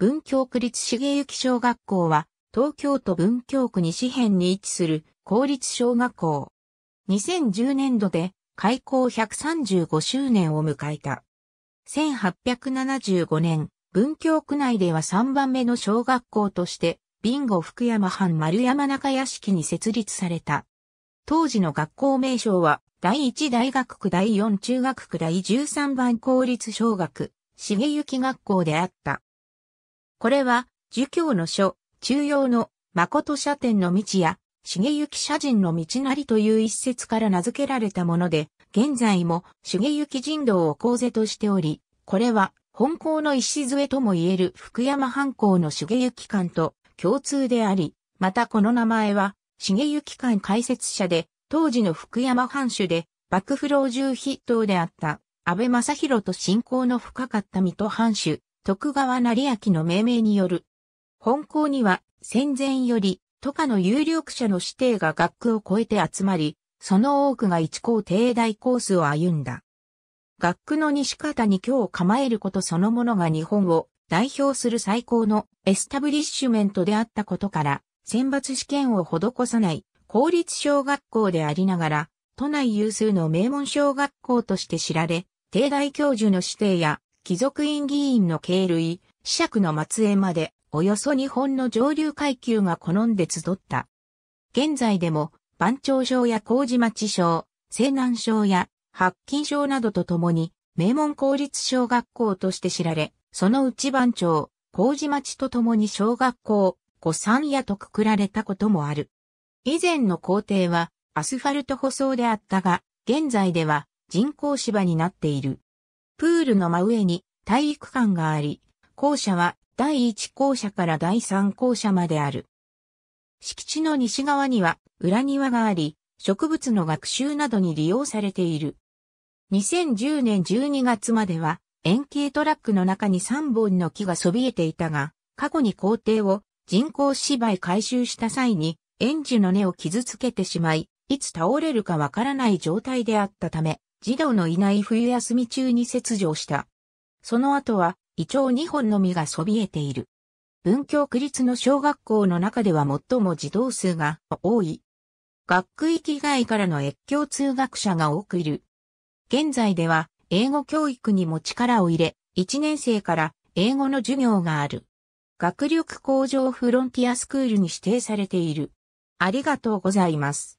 文京区立茂行小学校は、東京都文京区西辺に位置する公立小学校。2010年度で開校135周年を迎えた。1875年、文京区内では3番目の小学校として、ビンゴ福山藩丸山中屋敷に設立された。当時の学校名称は、第1大学区第4中学区第13番公立小学、茂行学校であった。これは、儒教の書、中庸の誠社典の道や、重行社人の道なりという一節から名付けられたもので、現在も重行人道を講ぜとしており、これは本校の礎とも言える福山藩校の重行館と共通であり、またこの名前は重行館解説者で、当時の福山藩主で、幕府老中筆頭であった安倍正弘と親交の深かった水戸藩主、徳川成明の命名による。本校には戦前より都下の有力者の指定が学区を超えて集まり、その多くが一校帝大コースを歩んだ。学区の西方に今日構えることそのものが日本を代表する最高のエスタブリッシュメントであったことから、選抜試験を施さない公立小学校でありながら、都内有数の名門小学校として知られ、帝大教授の指定や貴族院議員の経類、子爵の末裔まで、およそ日本の上流階級が好んで集った。現在でも、番長省や麹町省、西南省や白金省などとともに、名門公立小学校として知られ、その内番長、麹町とともに小学校、古三屋とくくられたこともある。以前の校庭はアスファルト舗装であったが、現在では人工芝になっている。プールの真上に体育館があり、校舎は第1校舎から第3校舎まである。敷地の西側には裏庭があり、植物の学習などに利用されている。2010年12月までは円形トラックの中に3本の木がそびえていたが、過去に校庭を人工芝居回収した際に園児の根を傷つけてしまい、いつ倒れるかわからない状態であったため、児童のいない冬休み中に切除した。その後は、胃腸2本のみがそびえている。文京区立の小学校の中では最も児童数が多い。学区域外からの越境通学者が多くいる。現在では、英語教育にも力を入れ、1年生から英語の授業がある。学力向上フロンティアスクールに指定されている。ありがとうございます。